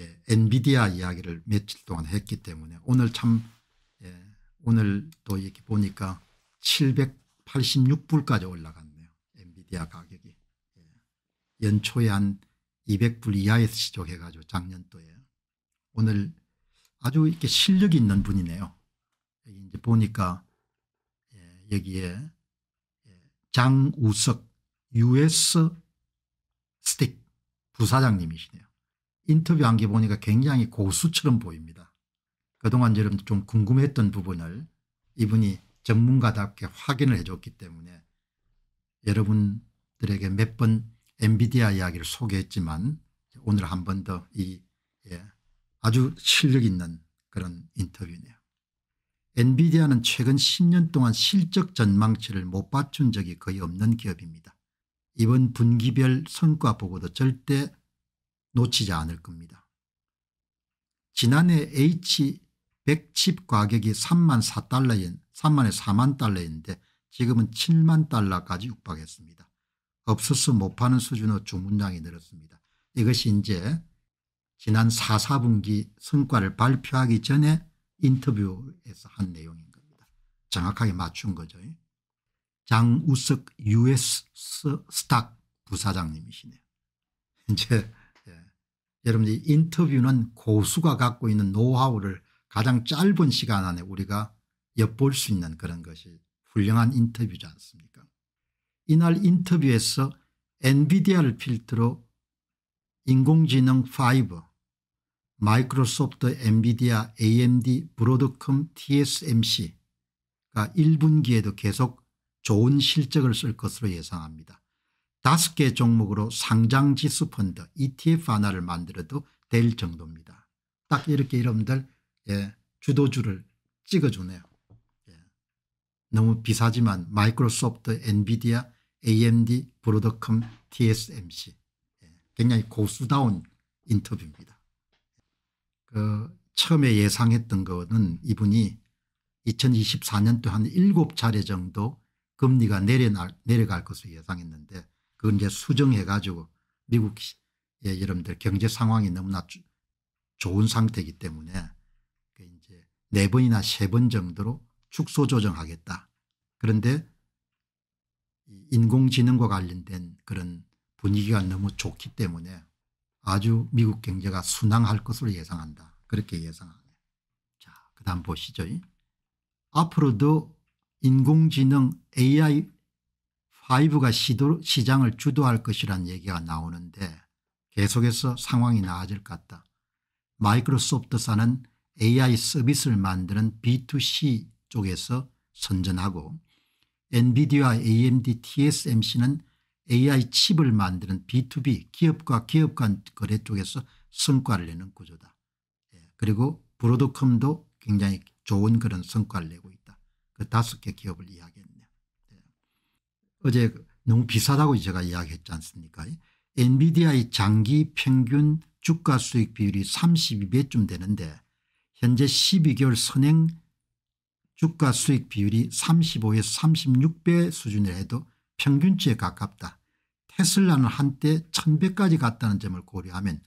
예, 엔비디아 이야기를 며칠 동안 했기 때문에 오늘 참 예, 오늘 또 이렇게 보니까 786불까지 올라갔네요. 엔비디아 가격이. 예, 연초에 한 200불 이하에서 시작해가지고 작년도에 오늘 아주 이렇게 실력이 있는 분이네요. 여기 이제 보니까 예, 여기에 예, 장우석 US 스틱 부사장님이시네요. 인터뷰한 게 보니까 굉장히 고수처럼 보입니다. 그동안 여러분 좀 궁금했던 부분을 이분이 전문가답게 확인을 해줬기 때문에 여러분들에게 몇 번 엔비디아 이야기를 소개했지만 오늘 한 번 더이 예, 아주 실력 있는 그런 인터뷰네요. 엔비디아는 최근 10년 동안 실적 전망치를 못 받춘 적이 거의 없는 기업입니다. 이번 분기별 성과 보고도 절대 놓치지 않을 겁니다. 지난해 H110 가격이 3만 4달러인 3만에 4만 달러인데 지금은 7만 달러까지 육박했습니다. 없어서 못 파는 수준의 주문량이 늘었습니다. 이것이 이제 지난 4, 4분기 성과를 발표하기 전에 인터뷰에서 한 내용인 겁니다. 정확하게 맞춘 거죠. 장우석 US 스탁 부사장님이시네요. 이제 여러분들 인터뷰는 고수가 갖고 있는 노하우를 가장 짧은 시간 안에 우리가 엿볼 수 있는 그런 것이 훌륭한 인터뷰지 않습니까 이날 인터뷰에서 엔비디아를 필두로 인공지능 5 마이크로소프트 엔비디아 amd 브로드컴 tsmc가 1분기에도 계속 좋은 실적을 쓸 것으로 예상합니다. 다섯 개 종목으로 상장지수 펀드 ETF 하나를 만들어도 될 정도입니다. 딱 이렇게 여러분들 예, 주도주를 찍어주네요. 예. 너무 비싸지만 마이크로소프트, 엔비디아, AMD, 브로더컴, TSMC 예. 굉장히 고수다운 인터뷰입니다. 그 처음에 예상했던 거는 이분이 2024년도 한 7차례 정도 금리가 내려갈것으 예상했는데 그걸 이제 수정해 가지고 미국의 예, 여러분들 경제 상황이 너무나 좋은 상태이기 때문에 이제 네 번이나 세 번 정도로 축소 조정하겠다. 그런데 인공지능과 관련된 그런 분위기가 너무 좋기 때문에 아주 미국 경제가 순항할 것으로 예상한다. 그렇게 예상하네. 자, 그 다음 보시죠. 앞으로도 인공지능 AI 하이브가 시도, 시장을 주도할 것이라는 얘기가 나오는데 계속해서 상황이 나아질 것 같다. 마이크로소프트사는 AI 서비스를 만드는 B2C 쪽에서 선전하고 엔비디아 AMD TSMC는 AI 칩을 만드는 B2B 기업과 기업 간 거래 쪽에서 성과를 내는 구조다. 예, 그리고 브로드컴도 굉장히 좋은 그런 성과를 내고 있다. 그 다섯 개 기업을 이야기했 어제 너무 비싸다고 제가 이야기했지 않습니까 엔비디아의 장기 평균 주가 수익 비율이 32배쯤 되는데 현재 12개월 선행 주가 수익 비율이 35에서 36배 수준이라 해도 평균치에 가깝다. 테슬라는 한때 1000배까지 갔다는 점을 고려하면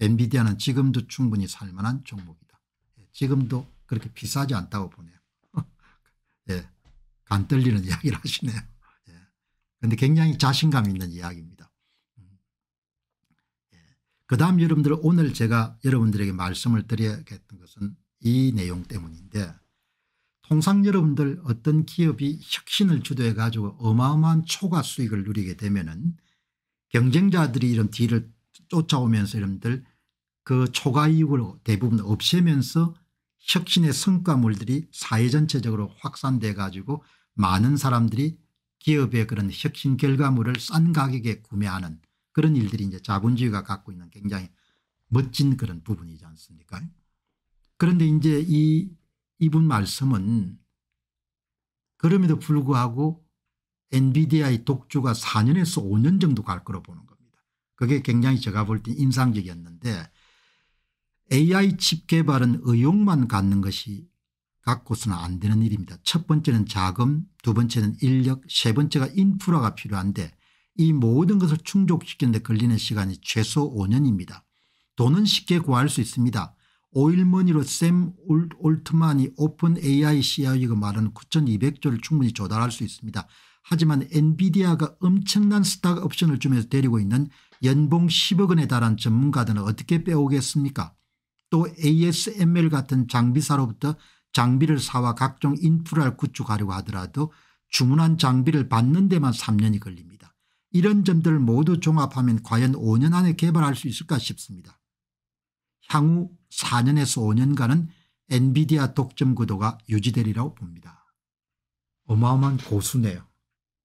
엔비디아는 지금도 충분히 살만한 종목이다. 예, 지금도 그렇게 비싸지 않다고 보네요. 예, 간 떨리는 이야기를 하시네요. 그런데 굉장히 자신감 있는 이야기입니다. 예. 그 다음 여러분들 오늘 제가 여러분들에게 말씀을 드려겠던 것은 이 내용 때문인데 통상 여러분들 어떤 기업이 혁신을 주도해 가지고 어마어마한 초과 수익을 누리게 되면은 경쟁자들이 이런 뒤를 쫓아오면서 여러분들 그 초과 이익을 대부분 없애면서 혁신의 성과물들이 사회 전체적으로 확산돼 가지고 많은 사람들이 기업의 그런 혁신 결과물을 싼 가격에 구매하는 그런 일들이 이제 자본주의가 갖고 있는 굉장히 멋진 그런 부분이지 않습니까? 그런데 이제 이 이분 말씀은 그럼에도 불구하고 엔비디아의 독주가 4년에서 5년 정도 갈 거로 보는 겁니다. 그게 굉장히 제가 볼때 인상적이었는데 AI 칩 개발은 의욕만 갖는 것이 갖고서는 안 되는 일입니다. 첫 번째는 자금 두 번째는 인력 세 번째가 인프라가 필요한데 이 모든 것을 충족시키는 데 걸리는 시간이 최소 5년입니다. 돈은 쉽게 구할 수 있습니다. 오일머니로 샘 올트만이 오픈 AI CIO가 말하는 9200조를 충분히 조달할 수 있습니다. 하지만 엔비디아가 엄청난 스타가 옵션을 주면서 데리고 있는 연봉 10억 원에 달한 전문가들은 어떻게 빼오겠습니까? 또 ASML 같은 장비사로부터 장비를 사와 각종 인프라를 구축하려고 하더라도 주문한 장비를 받는 데만 3년이 걸립니다. 이런 점들을 모두 종합하면 과연 5년 안에 개발할 수 있을까 싶습니다. 향후 4년에서 5년간은 엔비디아 독점 구도가 유지되리라고 봅니다. 어마어마한 고수네요.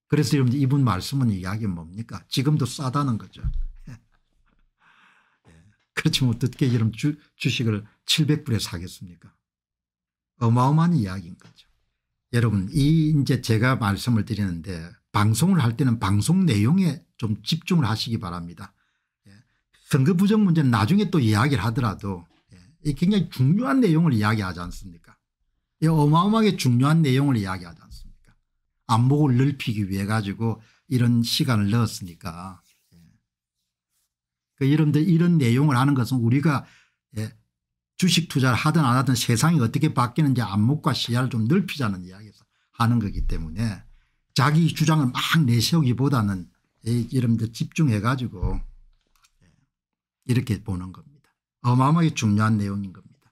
그래서 여러분 이분 말씀은 이야기 는 뭡니까? 지금도 싸다는 거죠. 예. 예. 그렇지만 어떻게 여러분 주식을 700불에 사겠습니까? 어마어마한 이야기인 거죠. 여러분 이 이제 제가 말씀을 드리는데 방송을 할 때는 방송 내용에 좀 집중을 하시기 바랍니다. 예. 선거 부정 문제는 나중에 또 이야기를 하더라도 예. 굉장히 중요한 내용을 이야기하지 않습니까 어마어마하게 중요한 내용을 이야기하지 않습니까 안목을 넓히기 위해 가지고 이런 시간을 넣었으니까 예. 그 여러분들 이런 내용을 하는 것은 우리가 주식 투자를 하든 안 하든 세상이 어떻게 바뀌는지 안목과 시야를 좀 넓히자는 이야기에서 하는 거기 때문에 자기 주장을 막 내세우기보다는 이런 데 집중해 가지고 예, 이렇게 보는 겁니다. 어마어마하게 중요한 내용인 겁니다.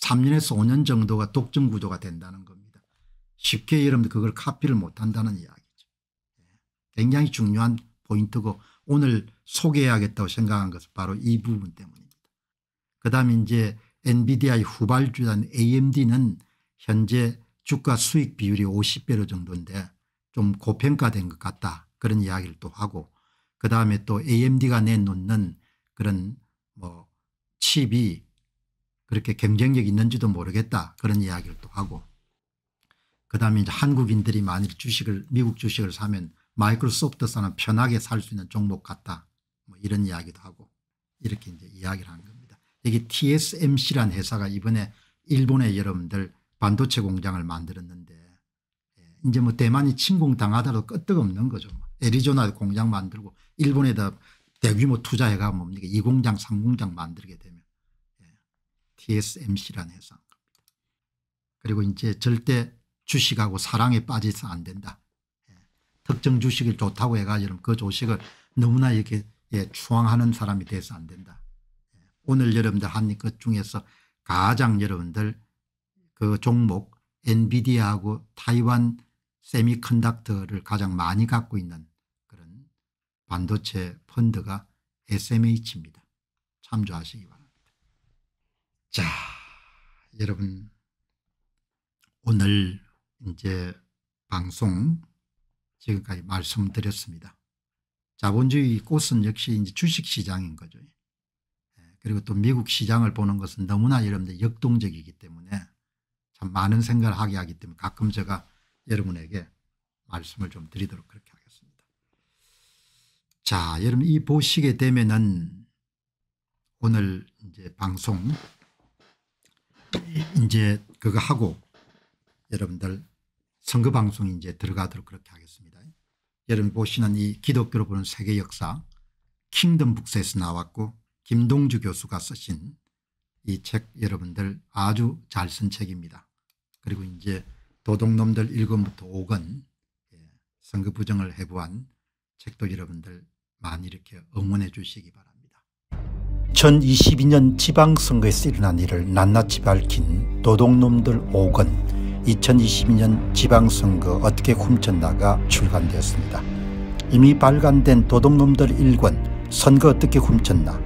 3년에서 예, 5년 정도가 독점 구조가 된다는 겁니다. 쉽게 여러분들 그걸 카피를 못한다는 이야기죠. 예, 굉장히 중요한 포인트고 오늘 소개해야겠다고 생각한 것은 바로 이 부분 때문입니다. 그다음에 이제 엔비디아의 후발주단 AMD는 현재 주가 수익 비율이 50배로 정도인데 좀 고평가된 것 같다 그런 이야기를 또 하고 그다음에 또 AMD가 내놓는 그런 뭐 칩이 그렇게 경쟁력이 있는지도 모르겠다 그런 이야기를 또 하고 그다음에 이제 한국인들이 만일 주식을 미국 주식을 사면 마이크로소프트사는 편하게 살 수 있는 종목 같다 뭐 이런 이야기도 하고 이렇게 이제 이야기를 한 겁니다. 여기 TSMC란 회사가 이번에 일본의 여러분들 반도체 공장을 만들었는데 예, 이제 뭐 대만이 침공당하더라도 끄떡없는 거죠. 뭐 애리조나 공장 만들고 일본에다 대규모 투자해가 뭡니까 이 공장 3공장 만들게 되면 예, t s m c 란회사 그리고 이제 절대 주식하고 사랑에 빠져서 안 된다. 예, 특정 주식을 좋다고 해가 지고그 주식을 너무나 이렇게 추앙하는 사람이 돼서 안 된다. 오늘 여러분들 한 것 중에서 가장 여러분들 그 종목 엔비디아하고 타이완 세미컨닥터를 가장 많이 갖고 있는 그런 반도체 펀드가 SMH입니다. 참조하시기 바랍니다. 자 여러분 오늘 이제 방송 지금까지 말씀드렸습니다. 자본주의 꽃은 역시 이제 주식시장인 거죠. 그리고 또 미국 시장을 보는 것은 너무나 여러분들 역동적이기 때문에 참 많은 생각을 하게 하기 때문에 가끔 제가 여러분에게 말씀을 좀 드리도록 그렇게 하겠습니다. 자 여러분 이 보시게 되면은 오늘 이제 방송 이제 그거 하고 여러분들 선거 방송 이제 들어가도록 그렇게 하겠습니다. 여러분 보시는 이 기독교로 보는 세계 역사 킹덤 북스에서 나왔고 김동주 교수가 쓰신 이 책 여러분들 아주 잘 쓴 책입니다. 그리고 이제 도둑놈들 1권부터 5권 예, 선거 부정을 해부한 책도 여러분들 많이 이렇게 응원해 주시기 바랍니다. 2022년 지방선거에서 일어난 일을 낱낱이 밝힌 도둑놈들 5권 2022년 지방선거 어떻게 훔쳤나가 출간되었습니다. 이미 발간된 도둑놈들 1권 선거 어떻게 훔쳤나